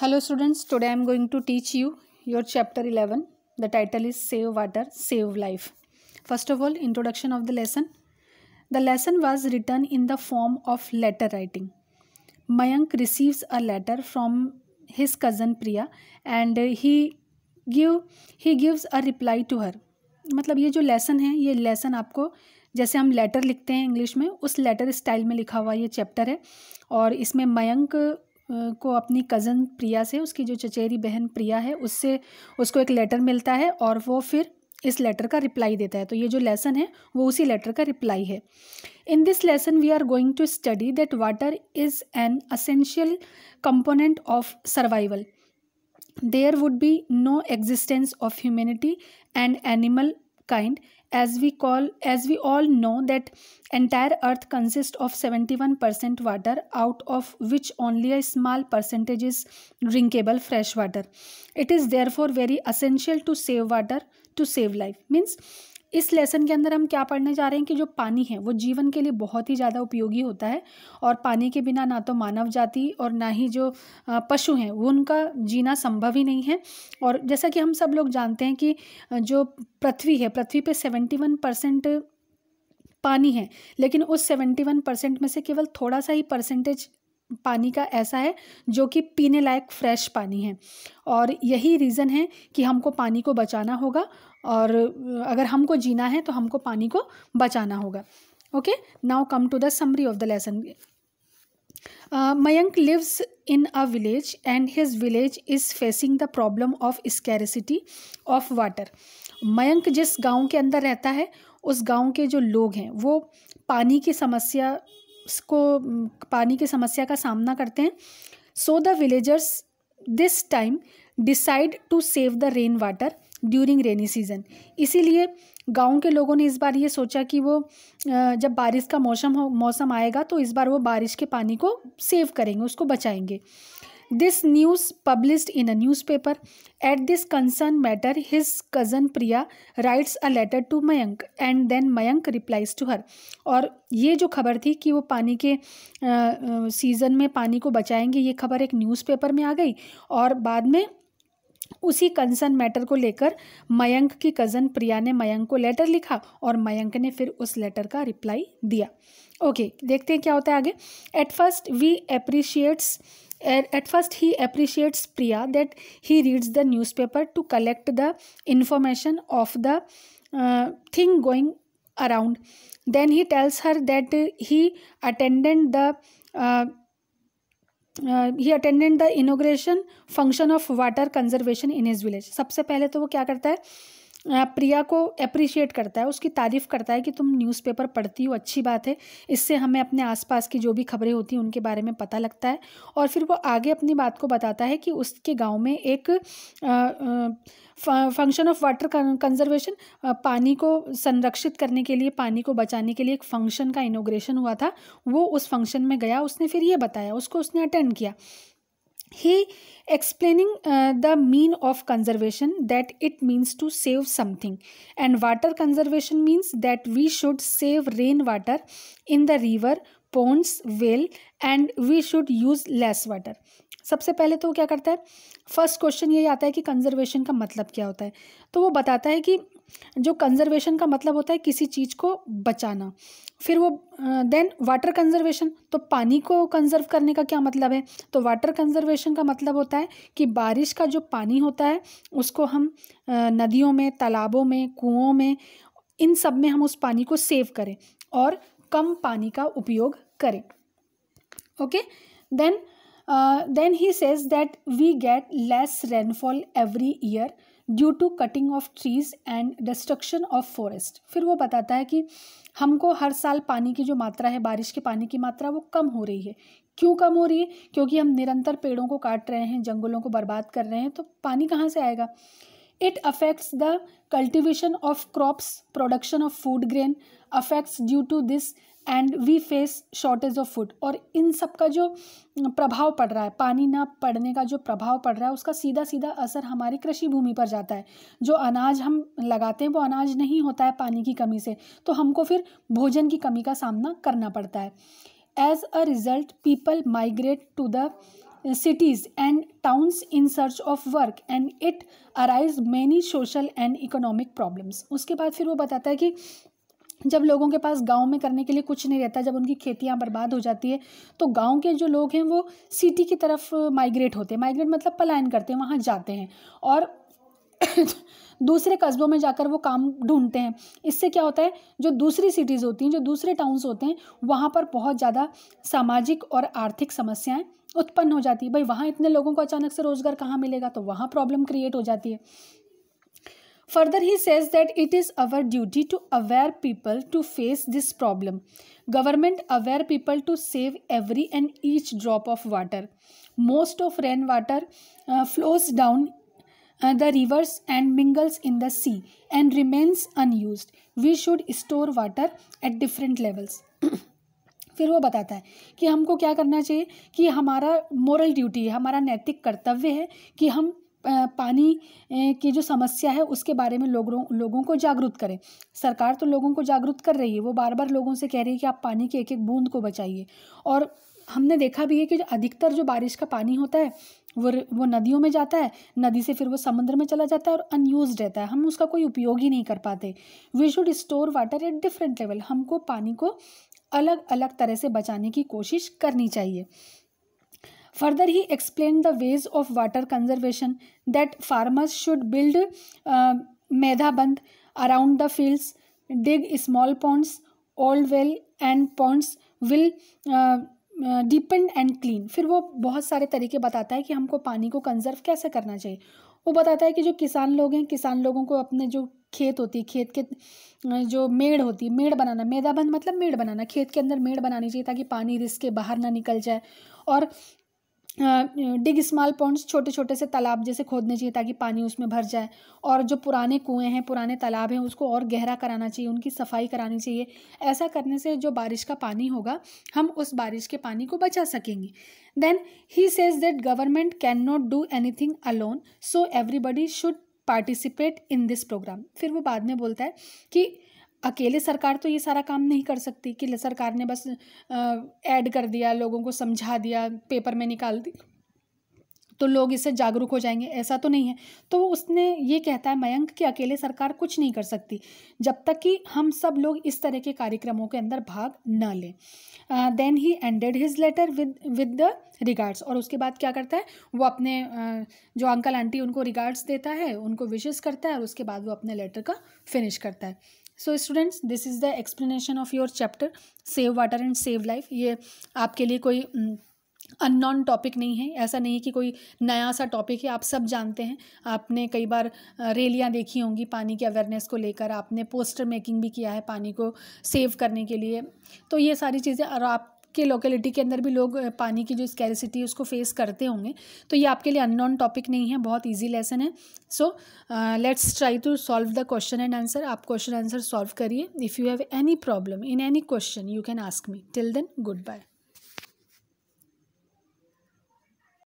hello students today i am going to teach you your chapter 11 the title is save water save life first of all introduction of the lesson the lesson was written in the form of letter writing mayank receives a letter from his cousin priya and he give he gives a reply to her मतलब ये जो lesson है ये lesson आपको जैसे हम letter लिखते हैं इंग्लिश में उस लेटर स्टाइल में लिखा हुआ ये चैप्टर है और इसमें मयंक को अपनी कज़न प्रिया से उसकी जो चचेरी बहन प्रिया है उससे उसको एक लेटर मिलता है और वो फिर इस लेटर का रिप्लाई देता है तो ये जो लेसन है वो उसी लेटर का रिप्लाई है in this lesson we are going to study that water is an essential component of survival there would be no existence of humanity and animal kind as we call as we all know that entire earth consists of 71% water out of which only a small percentage is drinkable fresh water it is therefore very essential to save water to save life means इस lesson के अंदर हम क्या पढ़ने जा रहे हैं कि जो पानी है वो जीवन के लिए बहुत ही ज़्यादा उपयोगी होता है और पानी के बिना ना तो मानव जाति और ना ही जो पशु हैं वो उनका जीना संभव ही नहीं है और जैसा कि हम सब लोग जानते हैं कि जो पृथ्वी है पृथ्वी पे सेवेंटी वन परसेंट पानी है लेकिन उस सेवेंटी वन परसेंट में से केवल थोड़ा सा ही परसेंटेज पानी का ऐसा है जो कि पीने लायक फ्रेश पानी है और यही रीज़न है कि हमको पानी को बचाना होगा और अगर हमको जीना है तो हमको पानी को बचाना होगा okay now come to the summary of the lesson Mayank lives in a village and his village is facing the problem of scarcity of water Mayank जिस गांव के अंदर रहता है उस गांव के जो लोग हैं वो पानी की समस्या को पानी की समस्या का सामना करते हैं so the villagers this time decide to save the rain water during rainy season इसीलिए गांव के लोगों ने इस बार ये सोचा कि वो जब बारिश का मौसम हो मौसम आएगा तो इस बार वो बारिश के पानी को सेव करेंगे उसको बचाएंगे this news published in a newspaper at this concern matter his cousin Priya writes a letter to Mayank and then Mayank replies to her और ये जो खबर थी कि वो पानी के सीज़न में पानी को बचाएंगे ये खबर एक न्यूज़पेपर में आ गई और बाद में उसी कंसर्न मैटर को लेकर मयंक की कज़न प्रिया ने मयंक को लेटर लिखा और मयंक ने फिर उस लेटर का रिप्लाई दिया ओके okay, देखते हैं क्या होता है आगे at first we appreciates at first he appreciates Priya that he reads the newspaper to collect the information of the thing going around then he tells her that he attendant the he attendant the inauguration function of water conservation in his village सबसे पहले तो वो क्या करता है प्रिया को appreciate करता है उसकी तारीफ़ करता है कि तुम न्यूज़पेपर पढ़ती हो अच्छी बात है इससे हमें अपने आसपास की जो भी खबरें होती हैं उनके बारे में पता लगता है और फिर वो आगे अपनी बात को बताता है कि उसके गांव में एक फंक्शन ऑफ वाटर कंजर्वेशन पानी को संरक्षित करने के लिए पानी को बचाने के लिए एक फंक्शन का इनोग्रेशन हुआ था वो उस फंक्शन में गया उसने फिर ये बताया उसको उसने अटेंड किया he explaining uh, the mean of conservation that it means to save something and water conservation means that we should save rainwater in the river ponds well and we should use less water सबसे पहले तो वो क्या करता है first question यही आता है कि कंजर्वेशन का मतलब क्या होता है तो वो बताता है कि जो कंजर्वेशन का मतलब होता है किसी चीज़ को बचाना फिर वो देन वाटर कंजर्वेशन तो पानी को कंजर्व करने का क्या मतलब है तो वाटर कंजर्वेशन का मतलब होता है कि बारिश का जो पानी होता है उसको हम नदियों में तालाबों में कुओं में इन सब में हम उस पानी को सेव करें और कम पानी का उपयोग करें okay then then he says that we get less rainfall every year due to cutting of trees and destruction of forest फिर वो बताता है कि हमको हर साल पानी की जो मात्रा है बारिश के पानी की मात्रा वो कम हो रही है क्यों कम हो रही है क्योंकि हम निरंतर पेड़ों को काट रहे हैं जंगलों को बर्बाद कर रहे हैं तो पानी कहाँ से आएगा it affects the cultivation of crops production of food grain affects due to this and we face shortage of food और इन सब का जो प्रभाव पड़ रहा है पानी ना पड़ने का जो प्रभाव पड़ रहा है उसका सीधा सीधा असर हमारी कृषि भूमि पर जाता है जो अनाज हम लगाते हैं वो अनाज नहीं होता है पानी की कमी से तो हमको फिर भोजन की कमी का सामना करना पड़ता है as a result people migrate to the cities and towns in search of work and it arise many social and economic problems उसके बाद फिर वो बताता है कि जब लोगों के पास गांव में करने के लिए कुछ नहीं रहता जब उनकी खेतियां बर्बाद हो जाती है तो गांव के जो लोग हैं वो सिटी की तरफ माइग्रेट होते हैं माइग्रेट मतलब पलायन करते हैं वहाँ जाते हैं और दूसरे कस्बों में जाकर वो काम ढूंढते हैं इससे क्या होता है जो दूसरी सिटीज़ होती हैं जो दूसरे टाउन्स होते हैं वहाँ पर बहुत ज़्यादा सामाजिक और आर्थिक समस्याएँ उत्पन्न हो जाती है भाई वहाँ इतने लोगों को अचानक से रोज़गार कहाँ मिलेगा तो वहाँ प्रॉब्लम क्रिएट हो जाती है Further, he says that it is our duty to aware people to face this problem. Government aware people to save every and each drop of water. Most of rain water uh, flows down uh, the rivers and mingles in the sea and remains unused. We should store water at different levels. फिर वो बताता है कि हमको क्या करना चाहिए कि हमारा मॉरल ड्यूटी है हमारा नैतिक कर्तव्य है कि हम पानी की जो समस्या है उसके बारे में लोगों लोगों को जागरूक करें सरकार तो लोगों को जागरूक कर रही है वो बार बार लोगों से कह रही है कि आप पानी की एक एक बूंद को बचाइए और हमने देखा भी है कि जो अधिकतर जो बारिश का पानी होता है वो वो नदियों में जाता है नदी से फिर वो समुद्र में चला जाता है और अनयूज रहता है हम उसका कोई उपयोग ही नहीं कर पाते we should store water at different level हमको पानी को अलग अलग तरह से बचाने की कोशिश करनी चाहिए Further, he explained the ways of water conservation that farmers should build uh, medhaband around the fields, dig small ponds, old well and ponds will uh, and uh, clean फिर वो बहुत सारे तरीके बताता है कि हमको पानी को कंजर्व कैसे करना चाहिए वो बताता है कि जो किसान लोग हैं किसान लोगों को अपने जो खेत होती है खेत के जो मेड़ होती है मेड़ बनाना मेदाबंद मतलब मेड़ बनाना खेत के अंदर मेड़ बनानी चाहिए ताकि पानी रिस के बाहर ना निकल जाए और डिग स्मॉल पॉन्ड्स छोटे छोटे से तालाब जैसे खोदने चाहिए ताकि पानी उसमें भर जाए और जो पुराने कुएं हैं पुराने तालाब हैं उसको और गहरा कराना चाहिए उनकी सफाई करानी चाहिए ऐसा करने से जो बारिश का पानी होगा हम उस बारिश के पानी को बचा सकेंगे then he says that government can not do anything alone so everybody should participate in this program फिर वो बाद में बोलता है कि अकेले सरकार तो ये सारा काम नहीं कर सकती कि सरकार ने बस ऐड कर दिया लोगों को समझा दिया पेपर में निकाल दी तो लोग इससे जागरूक हो जाएंगे ऐसा तो नहीं है तो उसने ये कहता है मयंक कि अकेले सरकार कुछ नहीं कर सकती जब तक कि हम सब लोग इस तरह के कार्यक्रमों के अंदर भाग न लें then he ended his letter with with the regards और उसके बाद क्या करता है वो अपने uh, जो अंकल आंटी उनको रिगार्ड्स देता है उनको विशेष करता है और उसके बाद वो अपने लेटर का फिनिश करता है so students this is the explanation of your chapter save water and save life ये आपके लिए कोई नॉन टॉपिक नहीं है ऐसा नहीं कि कोई नया सा टॉपिक है आप सब जानते हैं आपने कई बार रैलियाँ देखी होंगी पानी के अवेयरनेस को लेकर आपने पोस्टर मेकिंग भी किया है पानी को सेव करने के लिए तो ये सारी चीज़ें और आप के लोकेलिटी के अंदर भी लोग पानी की जो स्कैरिसिटी है उसको फेस करते होंगे तो ये आपके लिए अननोन टॉपिक नहीं है बहुत ईजी लेसन है so let's try to solve the question and answer आप क्वेश्चन आंसर सॉल्व करिए if you have any problem in any question you can ask me till then good bye